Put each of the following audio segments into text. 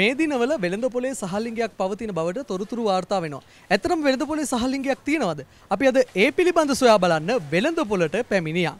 මේ දිනවල වෙළඳ පොලේ සහල්ලිංගයක් පවතින බවට තොරතුරු වාර්තා වෙනවා. ඇත්තටම වෙළඳ පොලේ සහල්ලිංගයක් තියෙනවද? අපි අද ඒ පිළිබඳ සොයා බලන්න වෙළඳ පොලට පැමිණියා.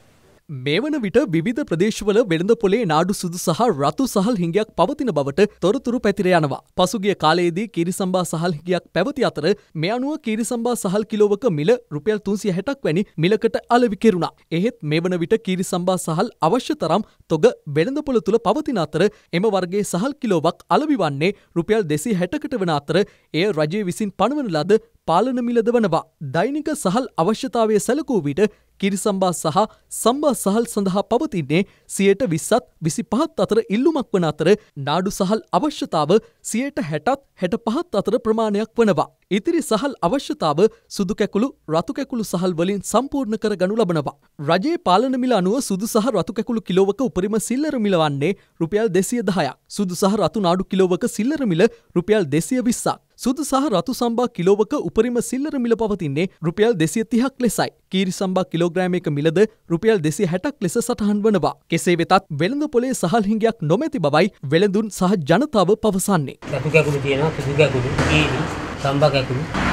මේ වන විට විධ ප්‍රදේශවල වෙළඳ පොලේ නාඩු සුදු සහ රතු සහල් හිඟයක් පවතින බවට තොරතුරු පැතිර යනවා. පසුගිය කාලයේදී කිරිසම්බා සහල් හිඟයක් පැවති අතර මේ අනුව කිරිසම්බා සහල් කිලෝවක මිල රුපියල් තුන්සිය හැටක් වැනි මිලකට අලවි කෙරුණා. එහෙත් මේ වන විට කිරිසම්බා සහල් අවශ්‍ය තරම් තොග වෙළඳ පොළ තුළ පවතින අතර එම වර්ගයේ සහල් කිලෝවක් අලවි වන්නේ රුපියල් දෙසී හැටකට වන අතර එය රජය විසින් පණවන ලද පාලන මිලද වනවා. දෛනික සහල් අවශ්‍යතාවය සැලකූ විට කිරිසම්බා සහ සම්බා සහල් සඳහා පවතින්නේ සියයට විස්සත් විසි පහත් අතර ඉල්ලුමක් වන අතර නාඩු සහල් අවශ්‍යතාව සියයට හැටත් හැට පහත් අතර ප්‍රමාණයක් වනවා. ඉතිරි සහල් අවශ්‍යතාව සුදු කැකුළු රතු කැකුළු සහල් වලින් සම්පූර්ණ කර ගනු ලබනවා. රජයේ පාලන මිල අනුව සුදු සහ රතු කැකුළු කිලෝවක උපරිම සිල්ලර මිල වන්නේ රුපියල් දෙසිය දහයක්. සුදු සහ රතු නාඩු කිලෝවක සිල්ලර මිල රුපියල් දෙසිය විස්සක්. සුදු සහ රතු සම්බා කිලෝවක උපරිම සිල්ලර මිල පවතින්නේ රුපියල් දෙසිය තිහක් ලෙසයි. කීරි සම්බා කිලෝග්‍රෑමයක මිලද රුපියල් දෙසිය හැටක් ලෙස සටහන් වනවා. කෙසේ වෙතත් වෙළඳ පොලේ සහල් හිඟයක් නොමැති බවයි වෙළඳුන් සහ ජනතාව පවසන්නේ. රතු කැකුළු තියෙනවා, සුදු කැකුළු, කීරි, සම්බා කැකුළු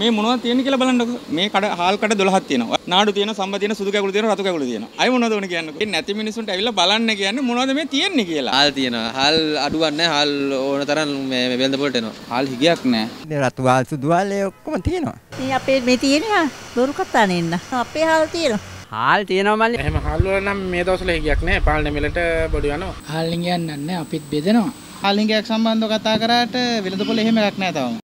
මේ මොනවද තියෙන්නේ කියලා බලන්නකෝ. මේ කඩ හාල් කඩ 12ක් තියෙනවා. නාඩු තියෙනවා, සම්බ තියෙනවා, සුදු කැකුළු තියෙනවා, රතු කැකුළු තියෙනවා. අය මොනවද උනේ කියන්නේ? මේ නැති මිනිසුන්ට ඇවිල්ලා බලන්න කියන්නේ මොනවද මේ තියෙන්නේ කියලා. හාල් තියෙනවා. හාල් අඩුවක් නැහැ. හාල් ඕන තරම් මේ වෙළඳ පොළට එනවා. හාල් හිගයක් නැහැ. මේ රතු හාල්, සුදු හාල් ඒ ඔක්කොම තියෙනවා. මේ අපේ මේ තියෙනවා. බොරු කතා නෙන්න. අපේ හාල් තියෙනවා. හාල් තියෙනවමල් එහම හල්ලුව නම් මේ දවසල හිගයක් නෑ පාලන මිලට බොඩි යනවා හාල්ලිගයන්නන්න අපිත් බෙදෙනවා හාලිගයක් සම්බන්ධ කතා කරාට වෙළඳ පොළ එහෙම එකක් නෑ තවම